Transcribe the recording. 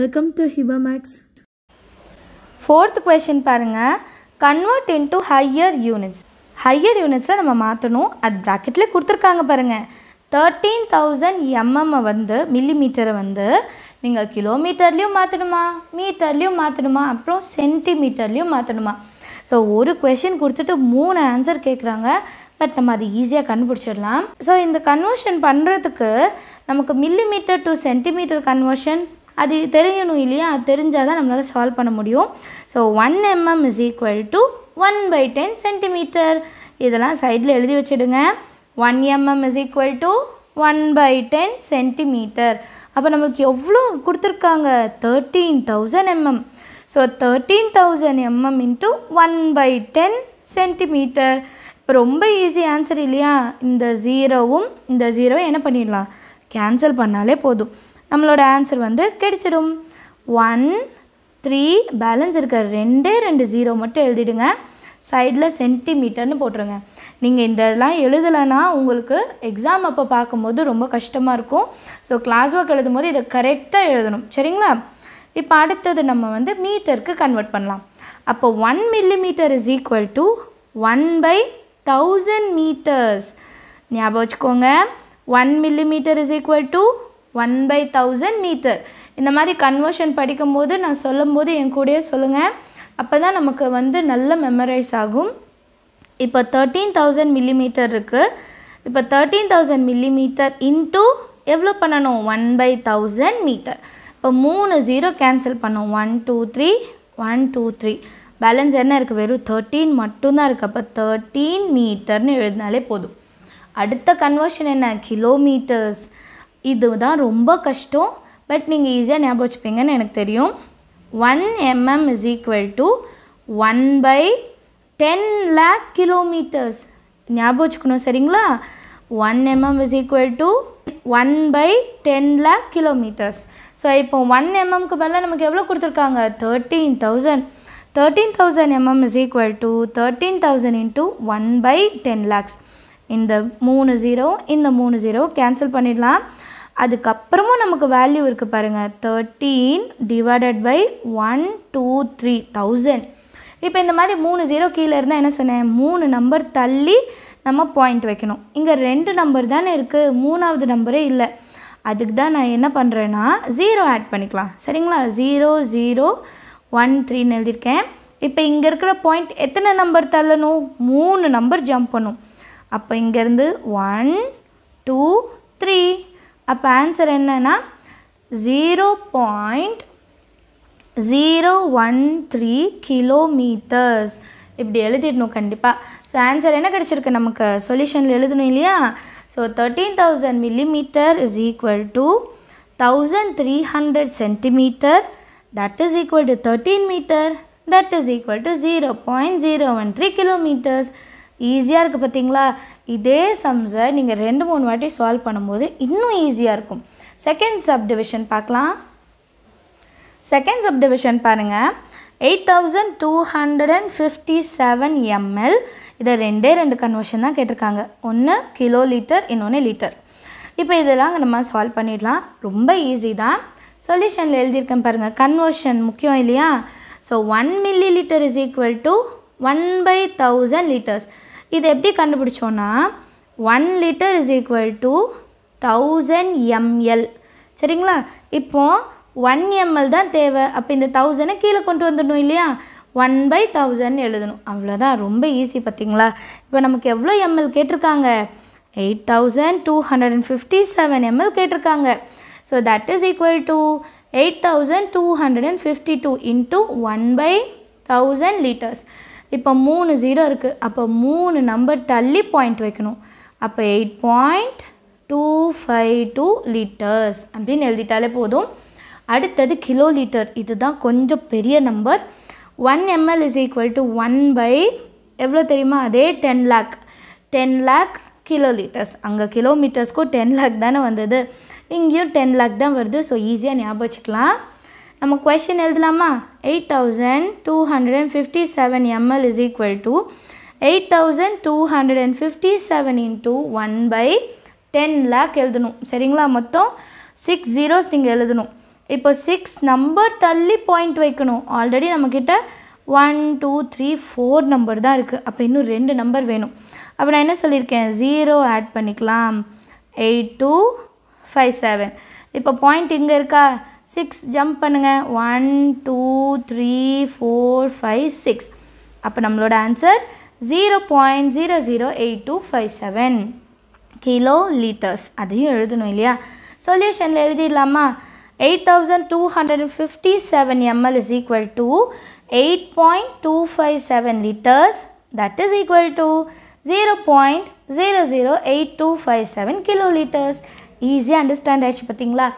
welcome to Maths Forth question பாருங்கள் convert into higher units higher யூனிட்ஸில் நம்ம மாற்றணும் அது ப்ராக்கெட்டில் கொடுத்துருக்காங்க பாருங்கள் தேர்ட்டீன் தௌசண்ட் எம்எம்மை வந்து மில்லி மீட்டரை வந்து நீங்கள் கிலோமீட்டர்லேயும் மாற்றணுமா மீட்டர்லேயும் மாற்றணுமா அப்புறம் சென்டிமீட்டர்லேயும் மாற்றணுமா ஸோ ஒரு கொஷின் கொடுத்துட்டு மூணு ஆன்சர் கேட்குறாங்க பட் நம்ம அதை ஈஸியாக கண்டுபிடிச்சிடலாம் ஸோ இந்த கன்வர்ஷன் பண்ணுறதுக்கு நமக்கு மில்லிமீட்டர் டு சென்டிமீட்டர் கன்வர்ஷன் அது தெரியணும் இல்லையா தெரிஞ்சால் தான் நம்மளால் சால்வ் பண்ண முடியும் so one mm is equal to one by ten centimetre இதெல்லாம் சைடில் எழுதி வச்சுடுங்க one mm is equal to one by ten centimetre அப்போ நம்மளுக்கு எவ்வளோ கொடுத்துருக்காங்க thirteen thousand mm so thirteen thousand mm into one by ten centimetre இப்போ ரொம்ப ஈஸி ஆன்சர் இல்லையா இந்த ஜீரோவும் இந்த ஜீரோவும் என்ன பண்ணிடலாம் கேன்சல் பண்ணாலே போதும் நம்மளோட ஆன்சர் வந்து கிடைச்சிடும் ஒன் த்ரீ பேலன்ஸ் இருக்க ரெண்டே ரெண்டு ஜீரோ மட்டும் எழுதிடுங்க சைடில் சென்டிமீட்டர்னு போட்டுருங்க நீங்கள் இதெல்லாம் எழுதலைன்னா உங்களுக்கு எக்ஸாம் அப்போ பார்க்கும்போது ரொம்ப கஷ்டமாக இருக்கும் ஸோ கிளாஸ் ஒர்க் எழுதும் போது இதை கரெக்டாக எழுதணும் சரிங்களா இப்போ அடுத்தது நம்ம வந்து மீட்டருக்கு கன்வெர்ட் பண்ணலாம் அப்போ one millimetre is equal to one by thousand metres ஞாபகம் வச்சுக்கோங்க one millimetre is equal to one by thousand metre இந்த மாதிரி கன்வர்ஷன் படிக்கும்போது நான் சொல்லும்போது என் கூடயே சொல்லுங்கள் அப்போ தான் நமக்கு வந்து நல்ல மெமரைஸ் ஆகும் இப்போ தேர்ட்டீன் தௌசண்ட் மில்லிமீட்டர் இருக்குது இப்போ தேர்ட்டீன் தௌசண்ட் மில்லிமீட்டர் இன்ட்டு எவ்வளோ பண்ணணும் ஒன் பை தௌசண்ட் மீட்டர் இப்போ மூணு ஜீரோ கேன்சல் பண்ணோம் one two three one two three balance என்ன இருக்குது வெறும் தேர்ட்டீன் மட்டும்தான் இருக்குது அப்போ தேர்ட்டீன் மீட்டர்னு எழுதினாலே போதும் அடுத்த கன்வர்ஷன் என்ன கிலோமீட்டர்ஸ் இதுதான் ரொம்ப கஷ்டம் பட் நீங்கள் ஈஸியாக ஞாபகம் வச்சுப்பீங்கன்னு எனக்கு தெரியும் one mm is equal to one by ten lakh kilometres ஞாபகம் வச்சுக்கணும் சரிங்களா one mm is equal to one by ten lakh kilometres so இப்போ ஒன் எம்எம்க்கு பதிலாக நமக்கு எவ்வளோ கொடுத்துருக்காங்க thirteen thousand thirteen thousand mm is equal to thirteen thousand into one by ten lakhs இந்த மூணு ஜீரோ இந்த மூணு ஜீரோ கேன்சல் பண்ணிடலாம் அதுக்கப்புறமும் நமக்கு வேல்யூ இருக்குது பாருங்கள் thirteen divided by one two three thousand இப்போ இந்த மாதிரி மூணு ஜீரோ கீழே இருந்தால் என்ன சொன்னேன் மூணு நம்பர் தள்ளி நம்ம பாயிண்ட் வைக்கணும் இங்கே ரெண்டு நம்பர் தானே இருக்குது மூணாவது நம்பரே இல்லை அதுக்கு தான் நான் என்ன பண்ணுறேன்னா ஜீரோ ஆட் பண்ணிக்கலாம் சரிங்களா ஜீரோ ஜீரோ ஒன் த்ரீன்னு எழுதியிருக்கேன் இப்போ இங்கே இருக்கிற பாயிண்ட் எத்தனை நம்பர் தள்ளணும் மூணு நம்பர் ஜம்ப் பண்ணும் அப்போ இங்கேருந்து ஒன் டூ த்ரீ அப்போ ஆன்சர் என்னென்னா zero point zero one three kilometres இப்படி எழுதிடணும் கண்டிப்பாக ஸோ ஆன்சர் என்ன கிடச்சிருக்கு நமக்கு சொல்யூஷனில் எழுதணும் இல்லையா so thirteen thousand millimetre is equal to thousand three hundred centimetre that is equal to thirteen metre that is equal to zero point zero one three kilometres ஈஸியாக இருக்குது பார்த்தீங்களா இதே சம்ஸை நீங்கள் ரெண்டு மூணு வாட்டி சால்வ் பண்ணும்போது இன்னும் ஈஸியாக இருக்கும் செகண்ட் சப் டிவிஷன் பார்க்கலாம் செகண்ட் சப் டிவிஷன் பாருங்கள் eight thousand two hundred and fifty seven ml இதை ரெண்டே ரெண்டு கன்வர்ஷன் தான் கேட்டிருக்காங்க ஒன்று கிலோ லிட்டர் இன்னொன்று லிட்டர் இப்போ இதெல்லாம் நம்ம சால்வ் பண்ணிடலாம் ரொம்ப ஈஸி தான் சொல்யூஷனில் எழுதியிருக்கேன் பாருங்கள் கன்வர்ஷன் முக்கியம் இல்லையா so one millilitre is equal to one by thousand litres இது எப்படி கண்டுபிடிச்சோன்னா one litre is equal to thousand ml சரிங்களா இப்போது ஒன் எம்எல் தான் தேவை அப்போ இந்த தௌசண்டை கீழே கொண்டு வந்துடணும் இல்லையா ஒன் பை தௌசண்ட் எழுதணும் அவ்வளோதான் ரொம்ப ஈஸி பார்த்திங்களா இப்போ நமக்கு எவ்வளோ எம்எல் கேட்டிருக்காங்க eight thousand two hundred and fifty seven ml கேட்டிருக்காங்க so that is equal to eight thousand two hundred and fifty two into one by thousand litres இப்போ மூணு ஜீரோ இருக்குது அப்போ மூணு நம்பர் தள்ளி பாயிண்ட் வைக்கணும் அப்போ eight point two five two litres அப்படின்னு எழுதிட்டாலே போதும் அடுத்தது கிலோ லிட்டர் இதுதான் கொஞ்சம் பெரிய number one ml is equal to one by எவ்வளோ தெரியுமா அதே ten lakh ten lakh kilolitres அங்கே கிலோமீட்டர்ஸ்க்கும் டென் லேக் தானே வந்தது இங்கேயும் டென் லேக் தான் வருது ஸோ ஈஸியாக ஞாபகம் வச்சுக்கலாம் நம்ம கொஷின் எழுதலாமா eight thousand two hundred and fifty seven ml is equal to eight thousand two hundred and fifty seven into one by ten lakh எழுதணும் சரிங்களா மொத்தம் சிக்ஸ் ஜீரோஸ் நீங்கள் எழுதணும் இப்போ சிக்ஸ் நம்பர் தள்ளி பாயிண்ட் வைக்கணும் ஆல்ரெடி நம்மக்கிட்ட one two three four number தான் இருக்குது அப்போ இன்னும் ரெண்டு நம்பர் வேணும் அப்போ நான் என்ன சொல்லியிருக்கேன் ஜீரோ ஆட் பண்ணிக்கலாம் எயிட் டூ ஃபைவ் செவன் இப்போ பாயிண்ட் இங்கே இருக்கா சிக்ஸ் ஜம்ப் பண்ணுங்கள் one two three four five six அப்போ நம்மளோட answer zero point zero zero eight two five seven kilolitres அதையும் எழுதணும் இல்லையா சொல்யூஷனில் எழுதிடலாமா eight thousand two hundred and fifty seven ml is equal to eight point two five seven litres that is equal to zero point zero zero eight two five seven kilolitres ஈஸியாக understand ஆயிடுச்சு பார்த்தீங்களா